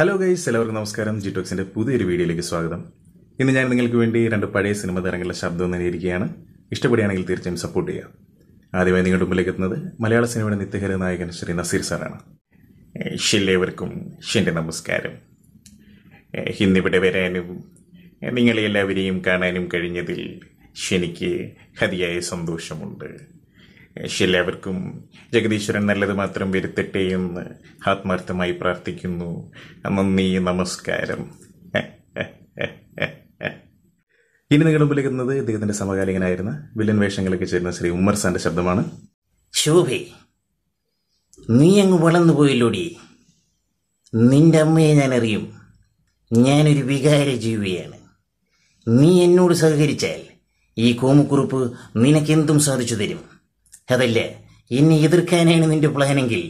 hello guys എല്ലാവർക്കും നമസ്കാരം G ടോക്സിന്റെ പുതിയൊരു വീഡിയോയിലേക്ക് സ്വാഗതം ഇന്ന് ഞാൻ നിങ്ങൾക്ക് വേണ്ടി രണ്ട് പഴയ സിനിമ താരങ്ങളുടെ ശബ്ദം നേടിയിരിക്കുകയാണ് ഇഷ്ടപ്പെടുകയാണെങ്കിൽ തീർച്ചയായും സപ്പോർട്ട് ചെയ്യുക ആദ്യമായി നിങ്ങളുടെ മുമ്പിലേക്ക് എത്തുന്നത് മലയാള സിനിമയുടെ നിത്യഹര നായകൻ ശ്രീ നസീർ സാറാണ് എല്ലാവർക്കും എൻ്റെ നമസ്കാരം ഹിന്ദിവിടെ വരാനും നിങ്ങളെല്ലാവരെയും കാണാനും കഴിഞ്ഞതിൽ ശനിക്ക് ഹതിയായ സന്തോഷമുണ്ട് എല്ലാവർക്കും ജഗദീശ്വരൻ നല്ലത് മാത്രം വരുത്തട്ടെ എന്ന് ആത്മാർത്ഥമായി പ്രാർത്ഥിക്കുന്നു നന്ദി നമസ്കാരം ഇനി നിങ്ങൾ വിളിക്കുന്നത് ഇദ്ദേഹത്തിന്റെ സമകാലികനായിരുന്ന വില്ലൻ വേഷങ്ങളൊക്കെ ചേരുന്ന ശ്രീ ഉമ്മർ സാന്റെ ശബ്ദമാണ് ശോഭേ നീ അങ്ങ് വളർന്നു പോയില്ലോടി നിന്റെ അമ്മയെ ഞാൻ അറിയും ഞാനൊരു വികാര ജീവിയാണ് നീ എന്നോട് സഹകരിച്ചാൽ ഈ കോമുക്കുറിപ്പ് നിനക്കെന്തും സാധിച്ചു തരും അതല്ലേ ഇനി എതിർക്കാനാണ് നിന്റെ പ്ലാനെങ്കിൽ